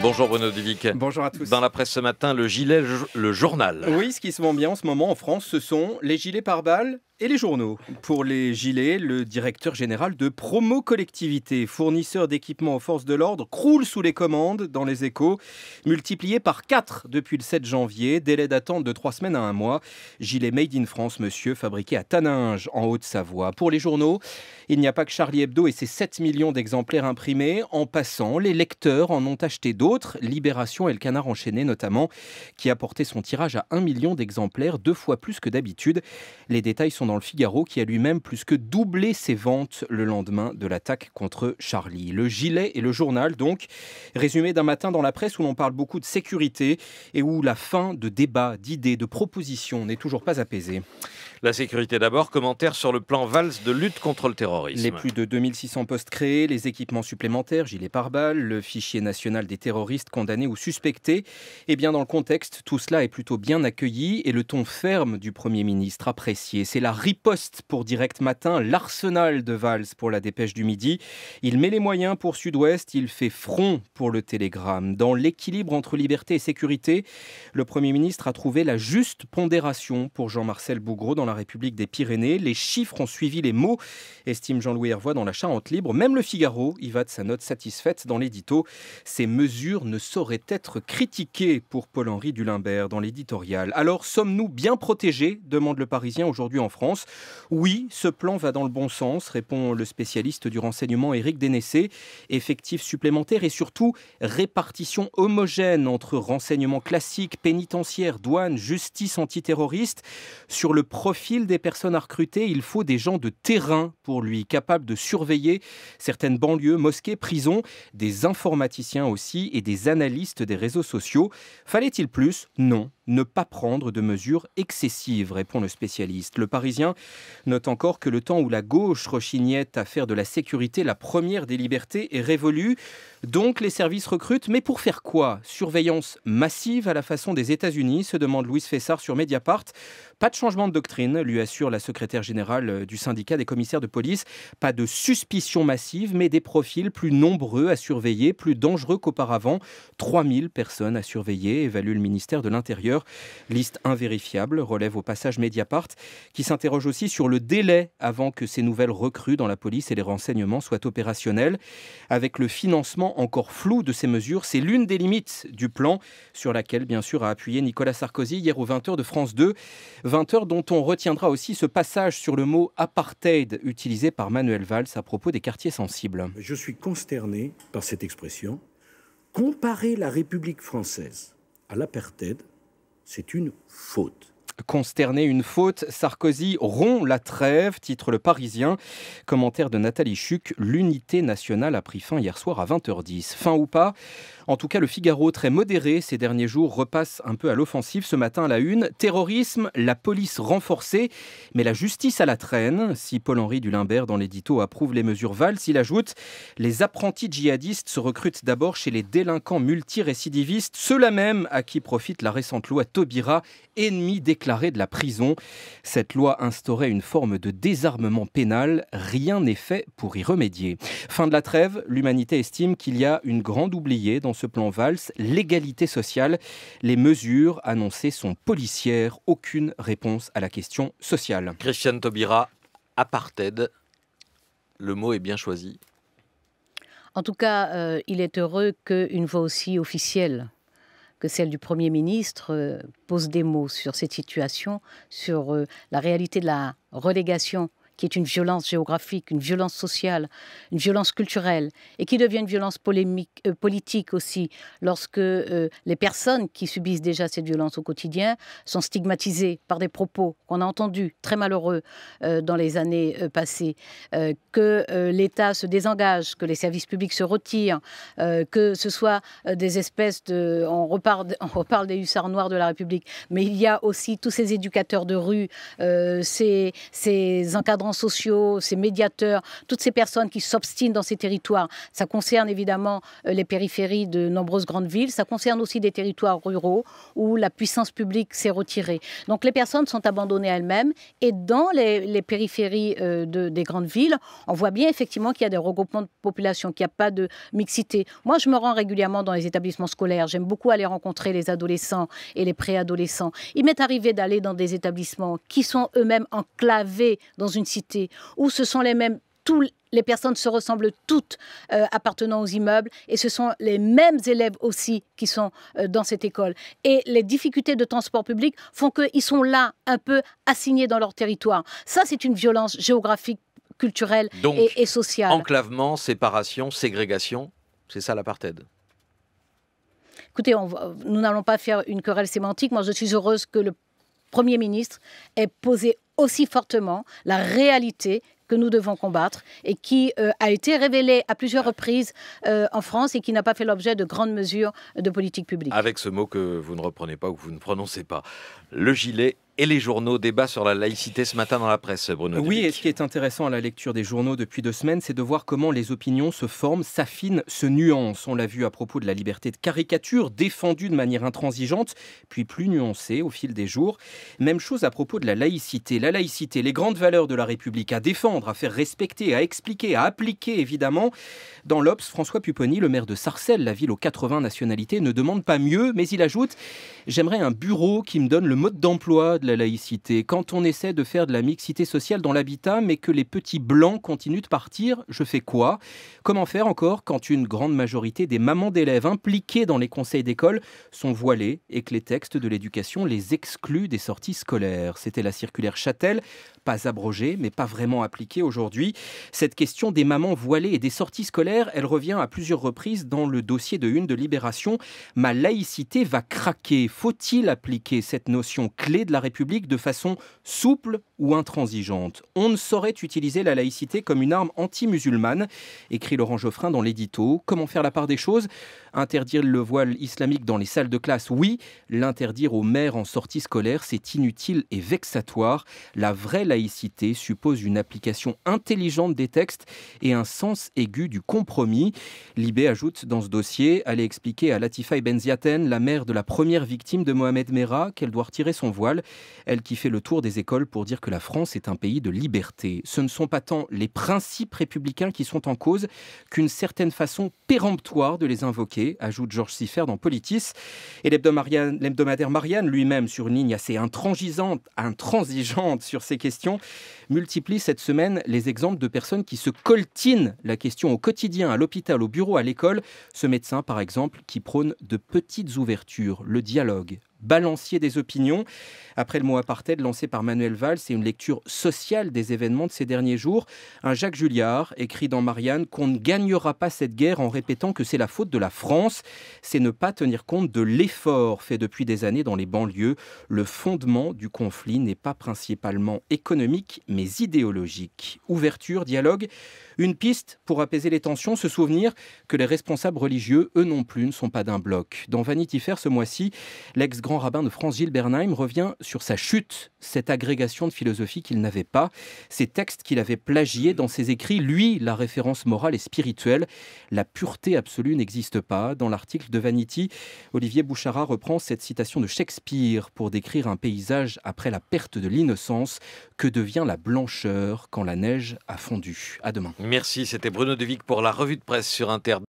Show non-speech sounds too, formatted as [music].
Bonjour Bruno Duvic. Bonjour à tous. Dans la presse ce matin, le gilet, le journal. Oui, ce qui se vend bien en ce moment en France, ce sont les gilets pare-balles, et les journaux. Pour les Gilets, le directeur général de Promo Collectivité, fournisseur d'équipements aux forces de l'ordre, croule sous les commandes dans les échos, multiplié par 4 depuis le 7 janvier, délai d'attente de 3 semaines à 1 mois. Gilet made in France, monsieur, fabriqué à Taninge, en Haute-Savoie. Pour les journaux, il n'y a pas que Charlie Hebdo et ses 7 millions d'exemplaires imprimés. En passant, les lecteurs en ont acheté d'autres, Libération et le Canard enchaîné notamment, qui a porté son tirage à 1 million d'exemplaires, deux fois plus que d'habitude. Les détails sont dans le Figaro qui a lui-même plus que doublé ses ventes le lendemain de l'attaque contre Charlie. Le gilet et le journal, donc, résumé d'un matin dans la presse où l'on parle beaucoup de sécurité et où la fin de débats, d'idées, de propositions n'est toujours pas apaisée. La sécurité d'abord, commentaire sur le plan Valls de lutte contre le terrorisme. Les plus de 2600 postes créés, les équipements supplémentaires, gilets pare-balles, le fichier national des terroristes condamnés ou suspectés. Et eh bien, dans le contexte, tout cela est plutôt bien accueilli et le ton ferme du Premier ministre apprécié. C'est la riposte pour Direct Matin, l'arsenal de Valls pour la dépêche du midi. Il met les moyens pour Sud-Ouest, il fait front pour le Télégramme. Dans l'équilibre entre liberté et sécurité, le Premier ministre a trouvé la juste pondération pour Jean-Marcel Bougreau. dans la République des Pyrénées. Les chiffres ont suivi les mots, estime Jean-Louis Hervois dans la Charente Libre. Même le Figaro y va de sa note satisfaite dans l'édito. Ces mesures ne sauraient être critiquées pour Paul-Henri Dulimbert dans l'éditorial. Alors, sommes-nous bien protégés demande le Parisien aujourd'hui en France. Oui, ce plan va dans le bon sens, répond le spécialiste du renseignement Éric Dénessé. Effectifs supplémentaires et surtout répartition homogène entre renseignements classique, pénitentiaires, douane, justice antiterroriste. Sur le profil fil des personnes à recruter, il faut des gens de terrain pour lui, capables de surveiller certaines banlieues, mosquées, prisons, des informaticiens aussi et des analystes des réseaux sociaux. Fallait-il plus Non, ne pas prendre de mesures excessives, répond le spécialiste. Le Parisien note encore que le temps où la gauche rechignait à faire de la sécurité la première des libertés est révolu. Donc les services recrutent, mais pour faire quoi Surveillance massive à la façon des États-Unis, se demande Louise Fessard sur Mediapart. Pas de changement de doctrine, lui assure la secrétaire générale euh, du syndicat des commissaires de police. Pas de suspicion massive, mais des profils plus nombreux à surveiller, plus dangereux qu'auparavant. 3000 personnes à surveiller, évalue le ministère de l'Intérieur. Liste invérifiable, relève au passage Mediapart, qui s'interroge aussi sur le délai avant que ces nouvelles recrues dans la police et les renseignements soient opérationnelles. Avec le financement encore flou de ces mesures, c'est l'une des limites du plan sur laquelle, bien sûr, a appuyé Nicolas Sarkozy hier aux 20h de France 2. 20h dont on retiendra aussi ce passage sur le mot apartheid utilisé par Manuel Valls à propos des quartiers sensibles. Je suis consterné par cette expression. Comparer la République française à l'apartheid, c'est une faute. Consterné, une faute. Sarkozy rompt la trêve, titre le Parisien. Commentaire de Nathalie Chuc. L'unité nationale a pris fin hier soir à 20h10. Fin ou pas En tout cas, le Figaro, très modéré ces derniers jours, repasse un peu à l'offensive ce matin à la une. Terrorisme, la police renforcée, mais la justice à la traîne. Si Paul-Henri Dulimbert, dans l'édito, approuve les mesures Valls, il ajoute Les apprentis djihadistes se recrutent d'abord chez les délinquants multirécidivistes, ceux-là même à qui profite la récente loi Taubira, ennemi déclaré l'arrêt de la prison. Cette loi instaurait une forme de désarmement pénal. Rien n'est fait pour y remédier. Fin de la trêve, l'humanité estime qu'il y a une grande oubliée dans ce plan Valls, l'égalité sociale. Les mesures annoncées sont policières. Aucune réponse à la question sociale. Christiane Taubira, apartheid, le mot est bien choisi. En tout cas, euh, il est heureux qu'une voix aussi officielle que celle du Premier ministre euh, pose des mots sur cette situation, sur euh, la réalité de la relégation qui est une violence géographique, une violence sociale, une violence culturelle, et qui devient une violence polémique, euh, politique aussi, lorsque euh, les personnes qui subissent déjà cette violence au quotidien sont stigmatisées par des propos qu'on a entendus très malheureux euh, dans les années passées, que l'État se désengage, que les services publics se retirent, que ce soit des espèces de... On reparle, [laughs] on reparle des hussards noirs de la République, mais il y a aussi tous ces éducateurs de rue, ces, ces encadrants sociaux, ces médiateurs, toutes ces personnes qui s'obstinent dans ces territoires. Ça concerne évidemment euh, les périphéries de nombreuses grandes villes, ça concerne aussi des territoires ruraux où la puissance publique s'est retirée. Donc les personnes sont abandonnées à elles-mêmes et dans les, périphéries euh, des grandes villes, on voit bien effectivement qu'il y a des regroupements de population, qu'il n'y a pas de mixité. Moi, je me rends régulièrement dans les établissements scolaires. J'aime beaucoup aller rencontrer les adolescents et les préadolescents. Il m'est arrivé d'aller dans des établissements qui sont eux-mêmes enclavés dans une situation où ce sont les mêmes, tous les personnes se ressemblent toutes euh, appartenant aux immeubles et ce sont les mêmes élèves aussi qui sont euh, dans cette école. Et les difficultés de transport public font qu'ils sont là un peu assignés dans leur territoire. Ça, c'est une violence géographique, culturelle et, sociale. Enclavement, séparation, ségrégation, c'est ça l'apartheid Écoutez, on, nous n'allons pas faire une querelle sémantique. Moi, je suis heureuse que le Premier ministre ait posé aussi fortement la réalité que nous devons combattre et qui euh, a été révélée à plusieurs reprises euh, en France et qui n'a pas fait l'objet de grandes mesures de politique publique. Avec ce mot que vous ne reprenez pas ou que vous ne prononcez pas, le gilet et les journaux. Débat sur la laïcité ce matin dans la presse, Bruno. Oui, et ce qui est intéressant à la lecture des journaux depuis deux semaines, c'est de voir comment les opinions se forment, s'affinent, se nuancent. On l'a vu à propos de la liberté de caricature, défendue de manière intransigeante, puis plus nuancée au fil des jours. Même chose à propos de la laïcité. La laïcité, les grandes valeurs de la République à défendre, à faire respecter, à expliquer, à appliquer, évidemment. Dans l'Obs, François Pupponi, le maire de Sarcelles, la ville aux 80 nationalités, ne demande pas mieux, mais il ajoute J'aimerais un bureau qui me donne le mode d'emploi de la laïcité, quand on essaie de faire de la mixité sociale dans l'habitat, mais que les petits blancs continuent de partir, je fais quoi Comment faire encore quand une grande majorité des mamans d'élèves impliquées dans les conseils d'école sont voilées et que les textes de l'éducation les excluent des sorties scolaires C'était la circulaire Châtel, pas abrogée, mais pas vraiment appliquée aujourd'hui. Cette question des mamans voilées et des sorties scolaires, elle revient à plusieurs reprises dans le dossier de une de Libération. Ma laïcité va craquer. Faut-il appliquer cette notion clé de la République de façon souple ou intransigeante. On ne saurait utiliser la laïcité comme une arme anti-musulmane, écrit Laurent Geoffrin dans l'édito. Comment faire la part des choses Interdire le voile islamique dans les salles de classe, oui. L'interdire aux mères en sortie scolaire, c'est inutile et vexatoire. La vraie laïcité suppose une application intelligente des textes et un sens aigu du compromis. Libé ajoute dans ce dossier, allez expliquer à Latifa Benziaten, la mère de la première victime de Mohamed Merah, qu'elle doit retirer son voile elle qui fait le tour des écoles pour dire que la France est un pays de liberté. Ce ne sont pas tant les principes républicains qui sont en cause qu'une certaine façon péremptoire de les invoquer, ajoute Georges Siffert dans Politis. Et l'hebdomadaire Marianne lui-même, sur une ligne assez intransigeante, intransigeante sur ces questions, multiplie cette semaine les exemples de personnes qui se coltinent la question au quotidien, à l'hôpital, au bureau, à l'école. Ce médecin, par exemple, qui prône de petites ouvertures, le dialogue, balancier des opinions. Après le mot apartheid lancé par Manuel Valls, c'est une lecture sociale des événements de ces derniers jours. Un Jacques Julliard écrit dans Marianne qu'on ne gagnera pas cette guerre en répétant que c'est la faute de la France. C'est ne pas tenir compte de l'effort fait depuis des années dans les banlieues. Le fondement du conflit n'est pas principalement économique, mais idéologique. Ouverture, dialogue, une piste pour apaiser les tensions, se souvenir que les responsables religieux, eux non plus, ne sont pas d'un bloc. Dans Vanity Fair ce mois-ci, l'ex grand rabbin de France, Gilles Bernheim, revient sur sa chute, cette agrégation de philosophie qu'il n'avait pas, ces textes qu'il avait plagiés dans ses écrits, lui, la référence morale et spirituelle. La pureté absolue n'existe pas. Dans l'article de Vanity, Olivier Bouchara reprend cette citation de Shakespeare pour décrire un paysage après la perte de l'innocence. Que devient la blancheur quand la neige a fondu À demain. Merci, c'était Bruno Devic pour la revue de presse sur Internet.